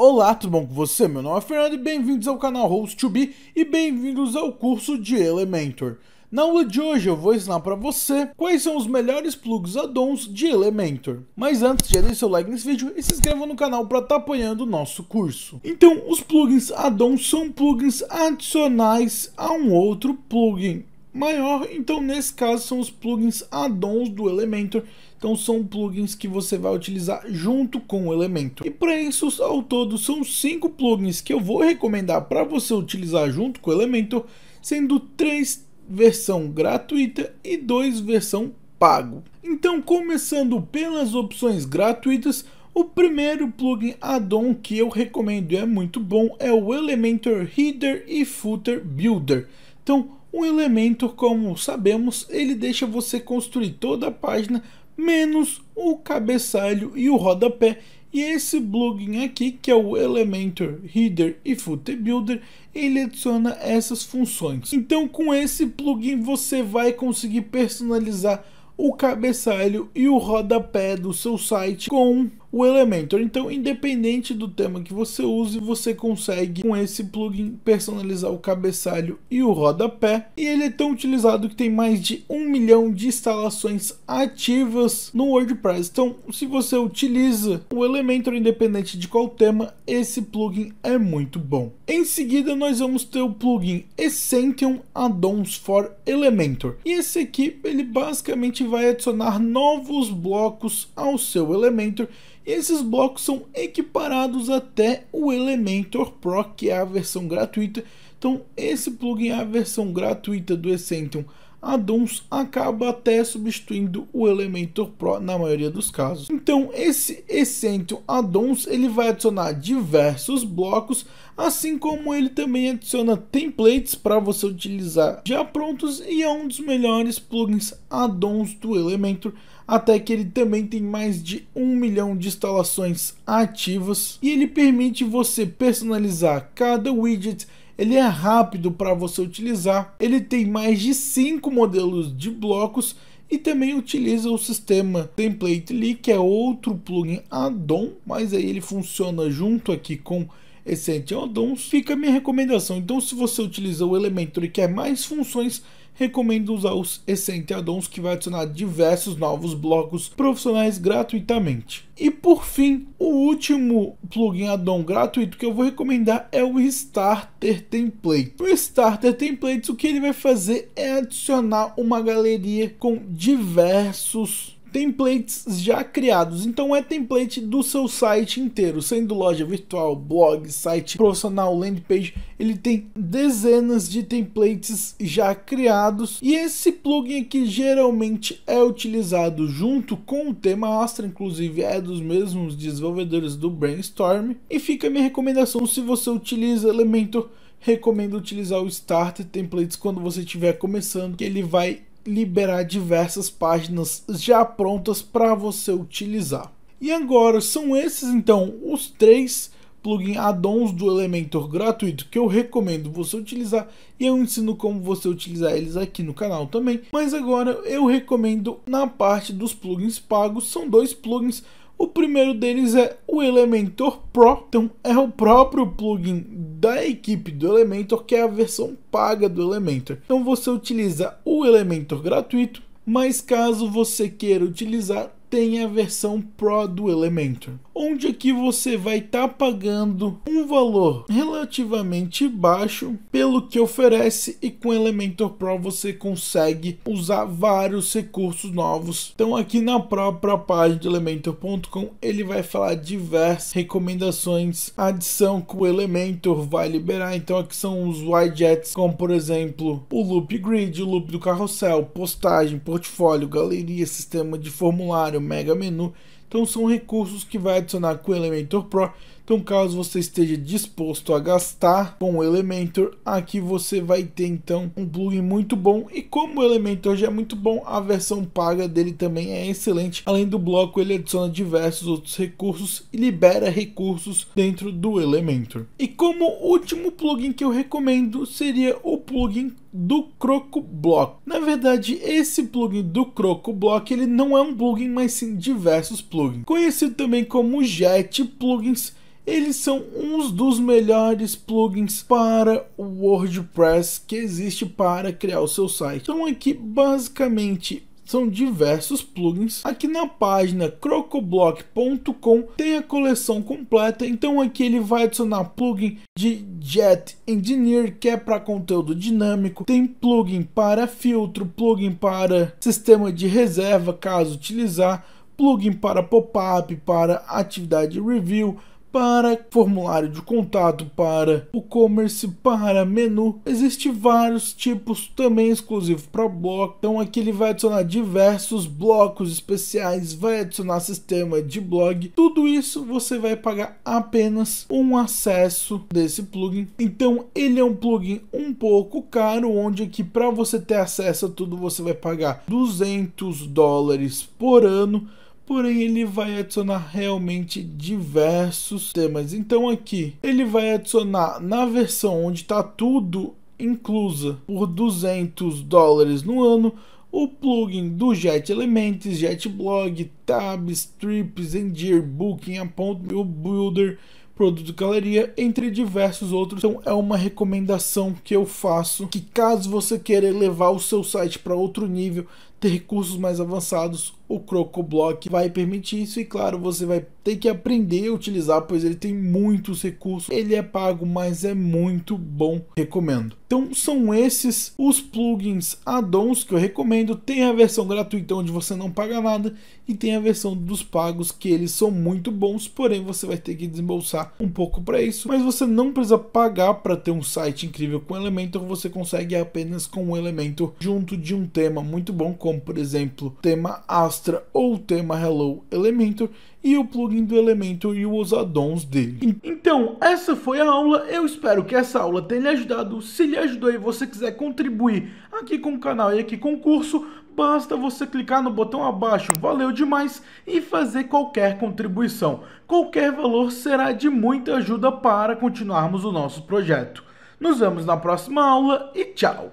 Olá, tudo bom com você? Meu nome é Fernando e bem-vindos ao canal Host2B e bem-vindos ao curso de Elementor. Na aula de hoje eu vou ensinar para você quais são os melhores plugs addons de Elementor. Mas antes, já deixe seu like nesse vídeo e se inscreva no canal para estar tá apoiando o nosso curso. Então, os plugins addons são plugins adicionais a um outro plugin maior. Então, nesse caso, são os plugins add-ons do Elementor. Então, são plugins que você vai utilizar junto com o Elementor. E para isso, ao todo, são cinco plugins que eu vou recomendar para você utilizar junto com o Elementor, sendo três versão gratuita e dois versão pago. Então, começando pelas opções gratuitas, o primeiro plugin add-on que eu recomendo e é muito bom é o Elementor Header e Footer Builder. Então, um elemento, como sabemos, ele deixa você construir toda a página, menos o cabeçalho e o rodapé, e esse plugin aqui, que é o Elementor Header e Footer Builder, ele adiciona essas funções. Então com esse plugin você vai conseguir personalizar o cabeçalho e o rodapé do seu site com o Elementor. Então, independente do tema que você use, você consegue com esse plugin personalizar o cabeçalho e o rodapé. E ele é tão utilizado que tem mais de um milhão de instalações ativas no WordPress. Então, se você utiliza o Elementor independente de qual tema, esse plugin é muito bom. Em seguida, nós vamos ter o plugin Essentium Addons for Elementor. E esse aqui, ele basicamente vai adicionar novos blocos ao seu Elementor esses blocos são equiparados até o Elementor Pro, que é a versão gratuita então, esse plugin é a versão gratuita do Essentium Addons acaba até substituindo o Elementor Pro na maioria dos casos. Então esse Essentium Addons ele vai adicionar diversos blocos, assim como ele também adiciona templates para você utilizar já prontos e é um dos melhores plugins addons do Elementor, até que ele também tem mais de um milhão de instalações ativas e ele permite você personalizar cada widget ele é rápido para você utilizar, ele tem mais de 5 modelos de blocos e também utiliza o sistema Template Lee, que é outro plugin add-on, mas aí ele funciona junto aqui com esse add-on, fica a minha recomendação. Então se você utilizar o Elementor e quer mais funções, recomendo usar os Essential Addons que vai adicionar diversos novos blocos profissionais gratuitamente. E por fim, o último plugin addon gratuito que eu vou recomendar é o Starter Template. O Starter Templates o que ele vai fazer é adicionar uma galeria com diversos templates já criados. Então é template do seu site inteiro, sendo loja virtual, blog, site profissional, landing page, ele tem dezenas de templates já criados. E esse plugin aqui geralmente é utilizado junto com o tema Astra, inclusive é dos mesmos desenvolvedores do Brainstorm. E fica minha recomendação se você utiliza Elementor recomendo utilizar o Starter Templates quando você estiver começando, que ele vai liberar diversas páginas já prontas para você utilizar. E agora são esses então os três plugin addons do Elementor gratuito que eu recomendo você utilizar e eu ensino como você utilizar eles aqui no canal também. Mas agora eu recomendo na parte dos plugins pagos, são dois plugins, o primeiro deles é o Elementor Pro. Então, é o próprio plugin da equipe do Elementor, que é a versão paga do Elementor. Então, você utiliza o Elementor gratuito, mas caso você queira utilizar, tem a versão Pro do Elementor onde aqui é você vai estar tá pagando um valor relativamente baixo pelo que oferece e com Elementor Pro você consegue usar vários recursos novos. Então aqui na própria página de Elementor.com ele vai falar diversas recomendações, adição que o Elementor vai liberar. Então aqui são os widgets como por exemplo o loop grid, o loop do carrossel, postagem, portfólio, galeria, sistema de formulário, mega menu então são recursos que vai adicionar com o Elementor Pro. Então caso você esteja disposto a gastar com o Elementor, aqui você vai ter então um plugin muito bom. E como o Elementor já é muito bom, a versão paga dele também é excelente. Além do bloco, ele adiciona diversos outros recursos e libera recursos dentro do Elementor. E como último plugin que eu recomendo seria o plugin do Croco Block. Na verdade, esse plugin do Croco Block ele não é um plugin, mas sim diversos plugins. Conhecido também como Jet Plugins, eles são uns dos melhores plugins para o WordPress que existe para criar o seu site. Então aqui basicamente são diversos plugins. Aqui na página crocoblock.com tem a coleção completa, então aqui ele vai adicionar plugin de Jet Engineer, que é para conteúdo dinâmico, tem plugin para filtro, plugin para sistema de reserva, caso utilizar, plugin para pop-up, para atividade review, para formulário de contato, para o commerce, para menu. Existem vários tipos também exclusivos para bloco. Então aqui ele vai adicionar diversos blocos especiais, vai adicionar sistema de blog. Tudo isso você vai pagar apenas um acesso desse plugin. Então ele é um plugin um pouco caro, onde aqui para você ter acesso a tudo você vai pagar 200 dólares por ano porém ele vai adicionar realmente diversos temas. Então aqui ele vai adicionar na versão onde está tudo inclusa por 200 dólares no ano o plugin do Jet Elements, JetBlog, Tabs, Trips, Endear, Booking, ponto, o Builder, Produto Galeria, entre diversos outros. Então é uma recomendação que eu faço que caso você queira levar o seu site para outro nível, ter recursos mais avançados, o CrocoBlock vai permitir isso e claro, você vai ter que aprender a utilizar, pois ele tem muitos recursos. Ele é pago, mas é muito bom, recomendo. Então são esses os plugins addons que eu recomendo. Tem a versão gratuita onde você não paga nada e tem a versão dos pagos que eles são muito bons, porém você vai ter que desembolsar um pouco para isso, mas você não precisa pagar para ter um site incrível com Elementor, você consegue apenas com o Elementor junto de um tema muito bom como por exemplo tema Astra ou tema Hello Elementor, e o plugin do Elementor e os addons dele. Então, essa foi a aula. Eu espero que essa aula tenha lhe ajudado. Se lhe ajudou e você quiser contribuir aqui com o canal e aqui com o curso, basta você clicar no botão abaixo, valeu demais, e fazer qualquer contribuição. Qualquer valor será de muita ajuda para continuarmos o nosso projeto. Nos vemos na próxima aula e tchau!